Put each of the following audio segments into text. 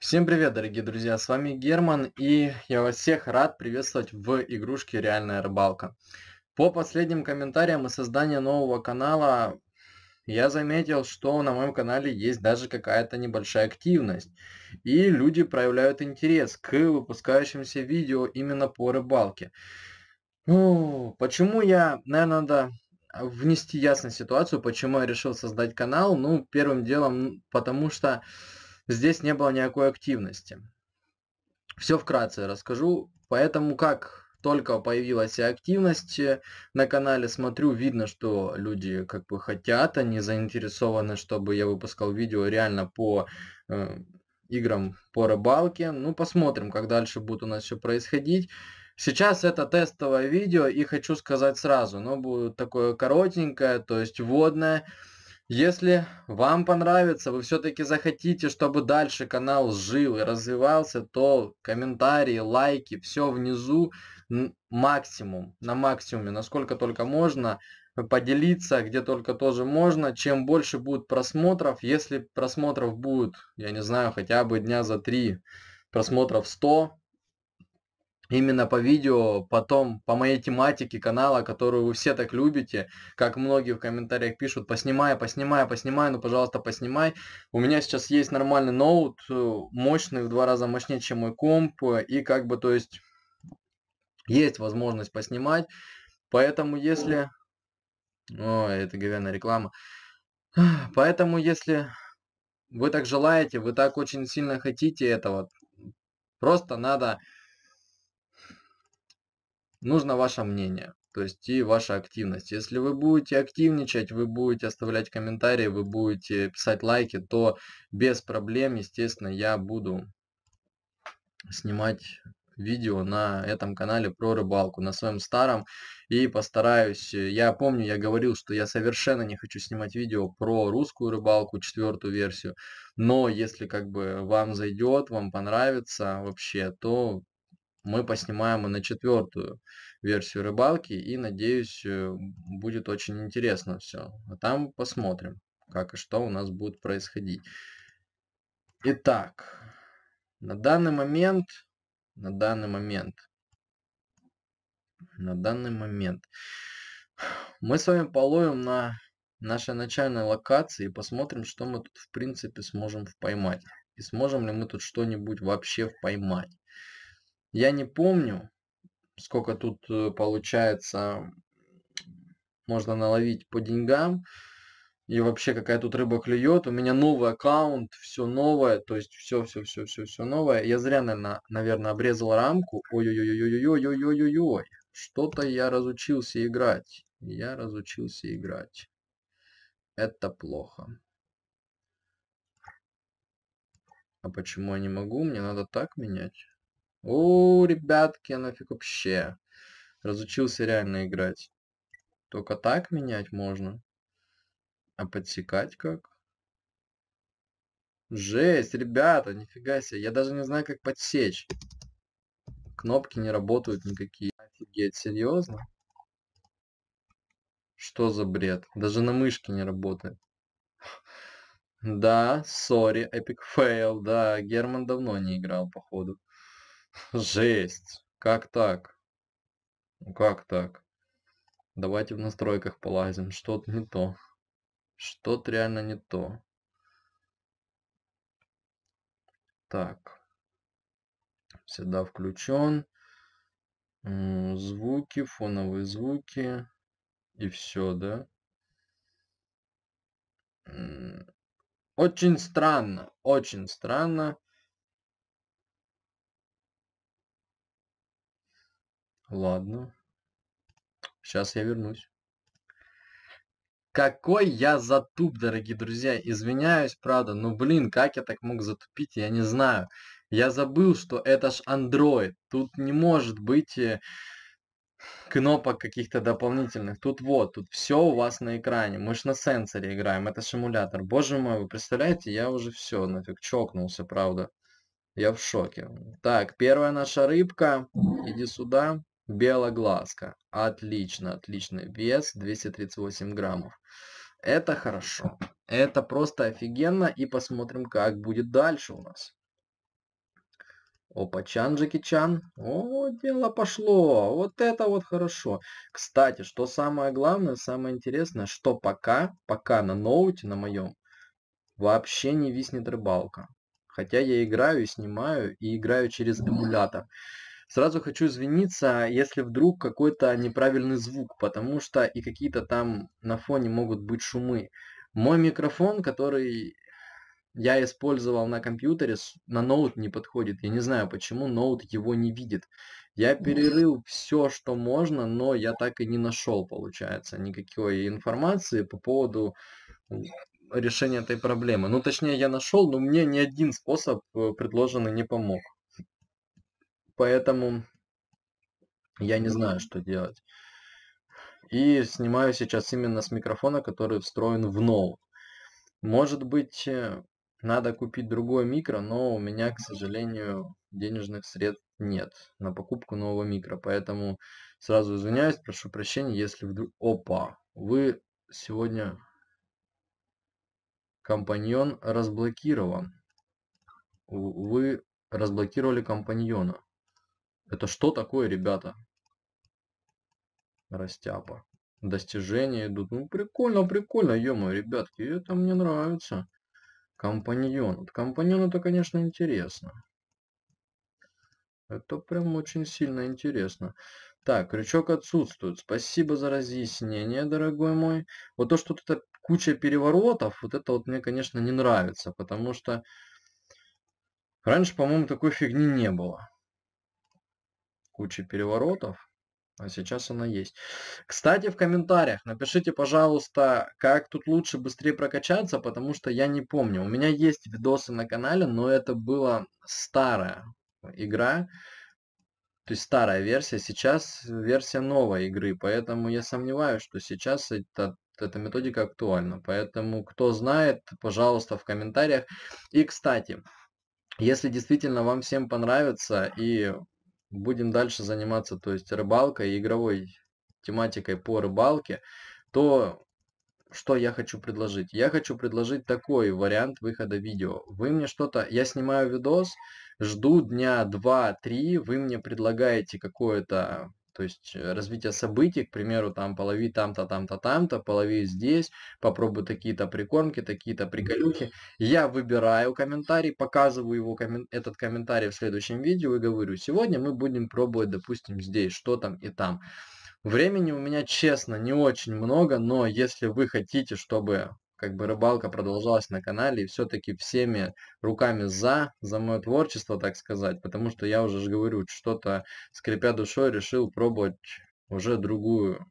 Всем привет, дорогие друзья, с вами Герман, и я вас всех рад приветствовать в игрушке «Реальная рыбалка». По последним комментариям и созданию нового канала, я заметил, что на моем канале есть даже какая-то небольшая активность, и люди проявляют интерес к выпускающимся видео именно по рыбалке. Ну, почему я, наверное, надо внести ясность ситуацию, почему я решил создать канал, ну, первым делом, потому что здесь не было никакой активности. Все вкратце расскажу. Поэтому как только появилась активность э, на канале, смотрю, видно, что люди как бы хотят, они заинтересованы, чтобы я выпускал видео реально по э, играм по рыбалке. Ну, посмотрим, как дальше будет у нас все происходить. Сейчас это тестовое видео, и хочу сказать сразу, оно будет такое коротенькое, то есть вводное. Если вам понравится, вы все-таки захотите, чтобы дальше канал жил и развивался, то комментарии, лайки, все внизу максимум, на максимуме, насколько только можно, э, поделиться, где только тоже можно. Чем больше будет просмотров, если просмотров будет, я не знаю, хотя бы дня за три, просмотров 100, именно по видео, потом по моей тематике канала, которую вы все так любите, как многие в комментариях пишут, поснимай, поснимай, поснимай, ну пожалуйста, поснимай. У меня сейчас есть нормальный ноут, э, мощный, в два раза мощнее, чем мой комп, э, и как бы, то есть, есть возможность поснимать, поэтому если... О, это говяная реклама. Поэтому если вы так желаете, вы так очень сильно хотите этого, просто надо нужно ваше мнение, то есть и ваша активность. Если вы будете активничать, вы будете оставлять комментарии, вы будете писать лайки, то без проблем, естественно, я буду снимать видео на этом канале про рыбалку, на своем старом. И постараюсь, я помню, я говорил, что я совершенно не хочу снимать видео про русскую рыбалку, четвертую версию. Но если как бы вам зайдет, вам понравится вообще, то мы поснимаем и на четвертую версию рыбалки, и, надеюсь, э, будет очень интересно все. А там посмотрим, как и что у нас будет происходить. Итак, на данный момент, на данный момент, на данный момент, мы с вами половим на нашей начальной локации и посмотрим, что мы тут в принципе сможем поймать. И сможем ли мы тут что-нибудь вообще поймать. Я не помню, сколько тут э, получается можно наловить по деньгам. И вообще, какая тут рыба клюет. У меня новый аккаунт, все новое, то есть все, все, все, все, все новое. Я зря, наверное, наверное обрезал рамку. Ой-ой-ой-ой-ой-ой-ой-ой-ой. Что-то я разучился играть. Я разучился играть. Это плохо. А почему я не могу? Мне надо так менять. О, ребятки, нафиг вообще. Разучился реально играть. Только так менять можно. А подсекать как? Жесть, ребята, нифига себе. Я даже не знаю, как подсечь. Кнопки не работают никакие. Офигеть, серьезно? Что за бред? Даже на мышке не работает. Да, сори, эпик фейл, да, Герман давно не играл, походу. Жесть. Как так? Ну, как так? Давайте в настройках полазим. Что-то не то. Что-то реально не то. Так. Всегда включен. Звуки, фоновые звуки. И все, да? Очень странно, очень странно. Ладно. Сейчас я вернусь. Какой я затуп, дорогие друзья. Извиняюсь, правда, но, блин, как я так мог затупить, я не знаю. Я забыл, что это ж Android. Тут не может быть э, кнопок каких-то дополнительных. Тут вот, тут все у вас на экране. Мы ж на сенсоре играем, это шимулятор. Боже мой, вы представляете, я уже все, нафиг чокнулся, правда. Я в шоке. Так, первая наша рыбка. Иди сюда. Белоглазка. Отлично, отлично. вес, 238 граммов. Это хорошо. Это просто офигенно. И посмотрим, как будет дальше у нас. Опа, Чан Джеки Чан. О, дело пошло. Вот это вот хорошо. Кстати, что самое главное, самое интересное, что пока, пока на ноуте на моем вообще не виснет рыбалка. Хотя я играю и снимаю, и играю через эмулятор. Сразу хочу извиниться, если вдруг какой-то неправильный звук, потому что и какие-то там на фоне могут быть шумы. Мой микрофон, который я использовал на компьютере, на ноут не подходит. Я не знаю, почему ноут его не видит. Я перерыл все, что можно, но я так и не нашел, получается, никакой информации по поводу решения этой проблемы. Ну, точнее, я нашел, но мне ни один способ э, предложенный не помог. Поэтому я не знаю, что делать. И снимаю сейчас именно с микрофона, который встроен в ноут. Может быть, э, надо купить другой микро, но у меня, к сожалению, денежных средств нет на покупку нового микро. Поэтому сразу извиняюсь, прошу прощения, если вдруг... Опа! Вы сегодня... Компаньон разблокирован. Вы разблокировали компаньона. Это что такое, ребята? Растяпа. Достижения идут. Ну, прикольно, прикольно, ё ребятки, это мне нравится. Компаньон. компаньон это, конечно, интересно. Это прям очень сильно интересно. Так, крючок отсутствует. Спасибо за разъяснение, дорогой мой. Вот то, что тут куча переворотов, вот это вот мне, конечно, не нравится, потому что раньше, по-моему, такой фигни не было куча переворотов, а сейчас она есть. Кстати, в комментариях напишите, пожалуйста, как тут лучше быстрее прокачаться, потому что я не помню. У меня есть видосы на канале, но это была старая игра, то есть старая версия. Сейчас версия новой игры, поэтому я сомневаюсь, что сейчас это эта методика актуальна. Поэтому, кто знает, пожалуйста, в комментариях. И, кстати, если действительно вам всем понравится и будем дальше заниматься, то есть рыбалкой, игровой тематикой по рыбалке, то что я хочу предложить? Я хочу предложить такой вариант выхода видео. Вы мне что-то... Я снимаю видос, жду дня 2-3, вы мне предлагаете какое-то то есть э, развитие событий, к примеру, там полови там-то, там-то, там-то, полови здесь, попробуй такие-то прикормки, такие-то приколюхи. Я выбираю комментарий, показываю его этот комментарий в следующем видео и говорю, сегодня мы будем пробовать, допустим, здесь, что там и там. Времени у меня, честно, не очень много, но если вы хотите, чтобы как бы рыбалка продолжалась на канале, и все-таки всеми руками за, за мое творчество, так сказать, потому что я уже же говорю, что-то, скрипя душой, решил пробовать уже другую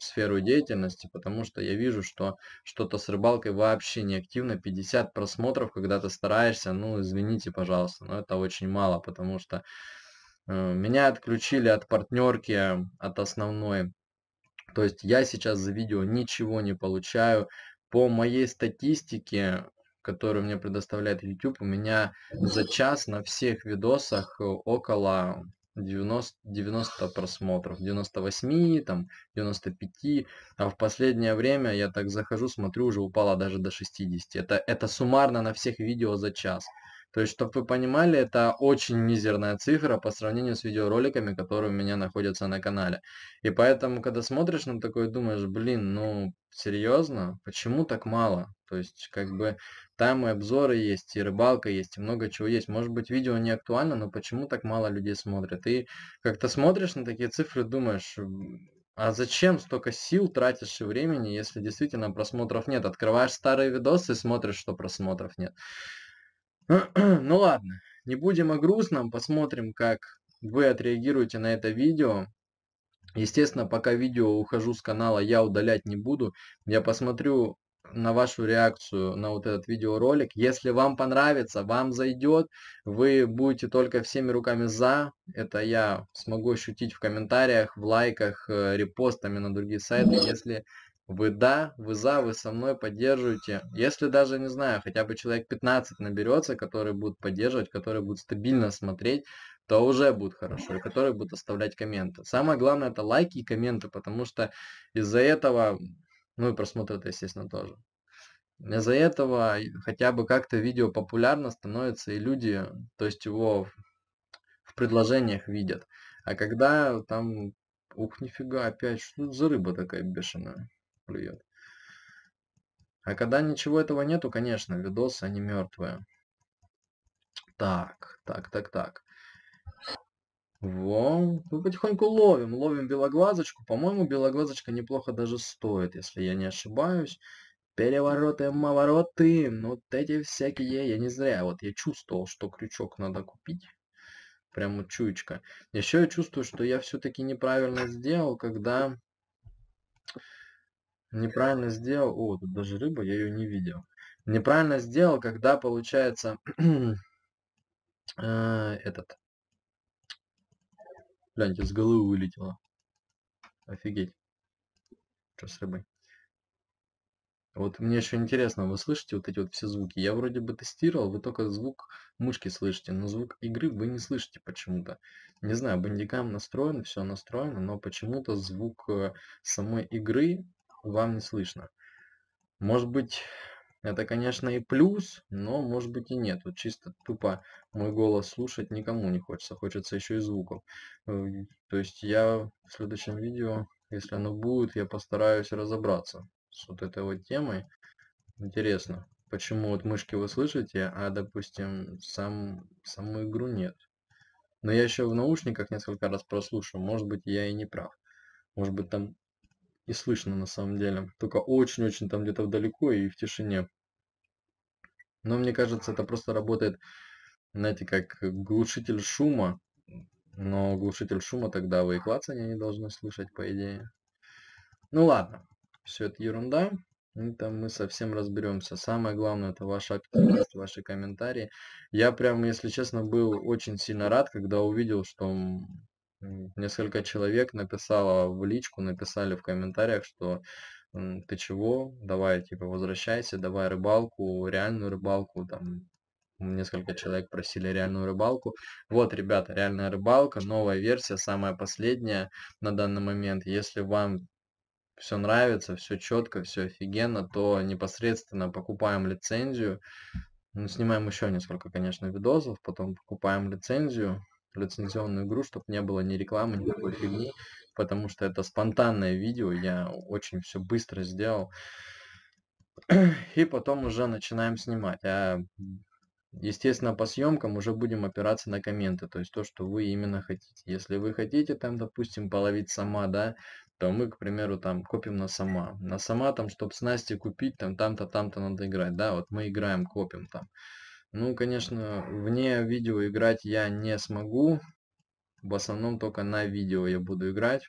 сферу деятельности, потому что я вижу, что что-то с рыбалкой вообще не активно. 50 просмотров, когда ты стараешься, ну, извините, пожалуйста, но это очень мало, потому что э, меня отключили от партнерки, э, от основной. То есть я сейчас за видео ничего не получаю, по моей статистике, которую мне предоставляет YouTube, у меня за час на всех видосах э, около 90, 90 просмотров, 98, там, 95, а в последнее время я так захожу, смотрю, уже упало даже до 60. Это, это суммарно на всех видео за час. То есть, чтобы вы понимали, это очень мизерная цифра по сравнению с видеороликами, которые у меня находятся на канале. И поэтому, когда смотришь на такое, думаешь, блин, ну, серьезно, почему так мало? То есть, как бы, там и обзоры есть, и рыбалка есть, и много чего есть. Может быть, видео не актуально, но почему так мало людей смотрят? И как-то смотришь на такие цифры, думаешь, а зачем столько сил тратишь и времени, если действительно просмотров нет? Открываешь старые видосы и смотришь, что просмотров нет. Ну ладно, не будем о грустном, посмотрим, как вы отреагируете на это видео. Естественно, пока видео ухожу с канала, я удалять не буду. Я посмотрю на вашу реакцию на вот этот видеоролик. Если вам понравится, вам зайдет, вы будете только всеми руками за. Это я смогу ощутить в комментариях, в лайках, э, репостами на другие сайты. Если вы да, вы за, вы со мной поддерживаете. Если даже, не знаю, хотя бы человек 15 наберется, которые будут поддерживать, которые будут стабильно смотреть, то уже будет хорошо, и которые будут оставлять комменты. Самое главное это лайки и комменты, потому что из-за этого, ну и просмотры это, естественно, тоже. Из-за этого хотя бы как-то видео популярно становится, и люди, то есть его в предложениях видят. А когда там, ух, нифига, опять, что за рыба такая бешеная? плюет. А когда ничего этого нету, конечно, видосы, они мертвые. Так, так, так, так. Во, мы потихоньку ловим, ловим белоглазочку. По-моему, белоглазочка неплохо даже стоит, если я не ошибаюсь. Перевороты, мавороты, ну, вот эти всякие, я не зря, вот я чувствовал, что крючок надо купить. Прямо чуечка. Еще я чувствую, что я все-таки неправильно сделал, когда Неправильно сделал. О, тут даже рыба, я ее не видел. Неправильно сделал, когда получается э, этот. Гляньте, с головы вылетело. Офигеть. Что с рыбой? Вот мне еще интересно, вы слышите вот эти вот все звуки? Я вроде бы тестировал, вы только звук мышки слышите, но звук игры вы не слышите почему-то. Не знаю, бандикам настроен, все настроено, но почему-то звук э, самой игры вам не слышно. Может быть, это, конечно, и плюс, но может быть и нет. Вот чисто тупо мой голос слушать никому не хочется. Хочется еще и звуков. Эм, то есть я в следующем видео, если оно будет, я постараюсь разобраться с вот этой вот темой. Интересно, почему вот мышки вы слышите, а, допустим, сам, саму игру нет. Но я еще в наушниках несколько раз прослушал. Может быть, я и не прав. Может быть, там и слышно на самом деле. Только очень-очень там где-то вдалеко и в тишине. Но мне кажется, это просто работает, знаете, как глушитель шума. Но глушитель шума тогда вы и клацание не должны слышать, по идее. Ну ладно, все это ерунда. И там мы совсем разберемся. Самое главное это ваша активность, ваши комментарии. Я прям, если честно, был очень сильно рад, когда увидел, что несколько человек написало в личку, написали в комментариях, что ты чего, давай, типа, возвращайся, давай рыбалку, реальную рыбалку, там, несколько человек просили реальную рыбалку. Вот, ребята, реальная рыбалка, новая версия, самая последняя на данный момент. Если вам все нравится, все четко, все офигенно, то непосредственно покупаем лицензию. Ну, снимаем еще несколько, конечно, видосов, потом покупаем лицензию, лицензионную игру, чтобы не было ни рекламы, ни никакой фигни, потому что это спонтанное видео, я очень все быстро сделал. И потом уже начинаем снимать. А, естественно, по съемкам уже будем опираться на комменты, то есть то, что вы именно хотите. Если вы хотите там, допустим, половить сама, да, то мы, к примеру, там копим на сама. На сама там, чтобы снасти купить, там там-то, там-то надо играть, да, вот мы играем, копим там. Ну, конечно, вне видео играть я не смогу. В основном только на видео я буду играть.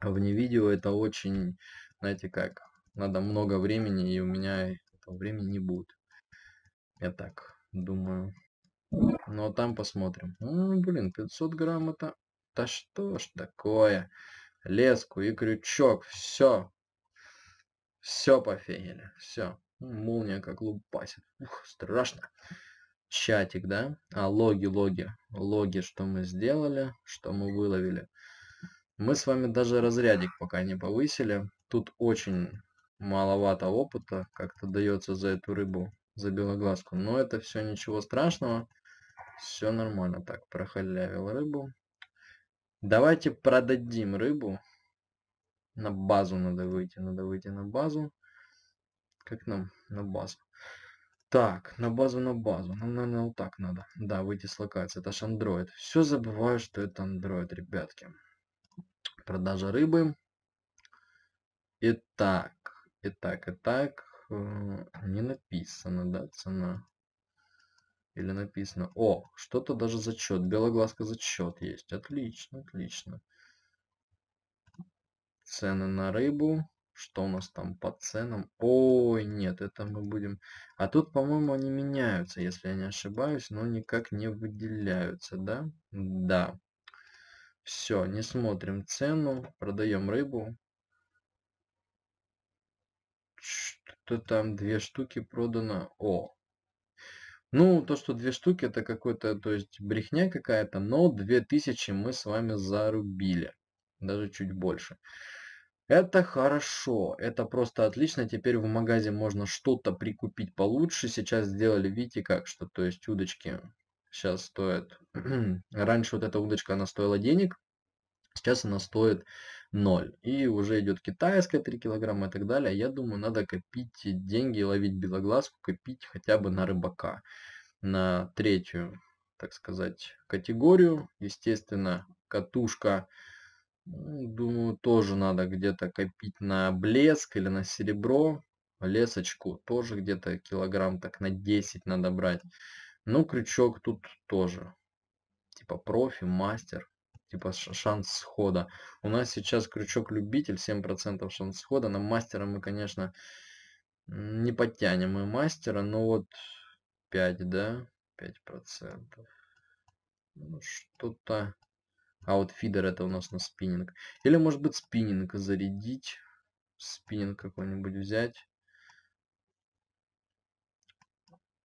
А вне видео это очень, знаете как, надо много времени, и у меня этого времени не будет. Я так думаю. Но ну, а там посмотрим. М -м, блин, 500 грамм это... Да что ж такое? Леску и крючок, все. Все пофенили, все. Молния как лук Ух, страшно. Чатик, да? А, логи, логи. Логи, что мы сделали, что мы выловили. Мы с вами даже разрядик пока не повысили. Тут очень маловато опыта как-то дается за эту рыбу, за белоглазку. Но это все ничего страшного. Все нормально. Так, прохалявил рыбу. Давайте продадим рыбу. На базу надо выйти, надо выйти на базу. Как нам? На базу. Так, на базу, на базу. Нам, наверное, вот так надо. Да, выйти с локации. Это же Android. Все забываю, что это Android, ребятки. Продажа рыбы. Итак, итак, итак. Э, не написано, да, цена? Или написано? О, что-то даже зачет. Белоглазка зачет есть. Отлично, отлично. Цены на рыбу. Что у нас там по ценам? Ой, нет, это мы будем... А тут, по-моему, они меняются, если я не ошибаюсь, но никак не выделяются, да? Да. Все, не смотрим цену, продаем рыбу. Что то там, две штуки продано? О, ну, то, что две штуки, это какой-то, то есть, брехня какая-то, но 2000 мы с вами зарубили. Даже чуть больше. Это хорошо, это просто отлично. Теперь в магазе можно что-то прикупить получше. Сейчас сделали, видите, как что, то есть удочки сейчас стоят. Раньше вот эта удочка, она стоила денег, сейчас она стоит 0. И уже идет китайская 3 килограмма и так далее. А я думаю, надо копить деньги, ловить белоглазку, копить хотя бы на рыбака. На третью, так сказать, категорию. Естественно, катушка ну, думаю, тоже надо где-то копить на блеск или на серебро. Лесочку тоже где-то килограмм так на 10 надо брать. Ну, крючок тут тоже. Типа профи, мастер. Типа шанс схода. У нас сейчас крючок любитель, 7% шанс схода. На мастера мы, конечно, не подтянем мы мастера, но вот 5, да? 5%. Ну, что-то Аутфидер это у нас на спиннинг. Или может быть спиннинг зарядить. Спиннинг какой-нибудь взять.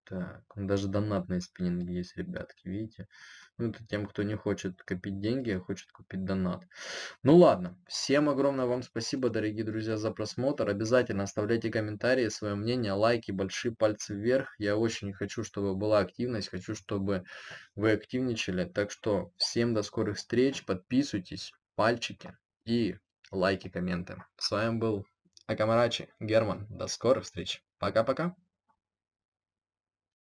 Так, ну, даже донатные спиннинги есть, ребятки, видите? Ну, это тем, кто не хочет копить деньги, а хочет купить донат. Ну ладно, всем огромное вам спасибо, дорогие друзья, за просмотр. Обязательно оставляйте комментарии, свое мнение, лайки, большие пальцы вверх. Я очень хочу, чтобы была активность, хочу, чтобы вы активничали. Так что всем до скорых встреч, подписывайтесь, пальчики и лайки, комменты. С вами был Акамарачи, Герман. До скорых встреч. Пока-пока.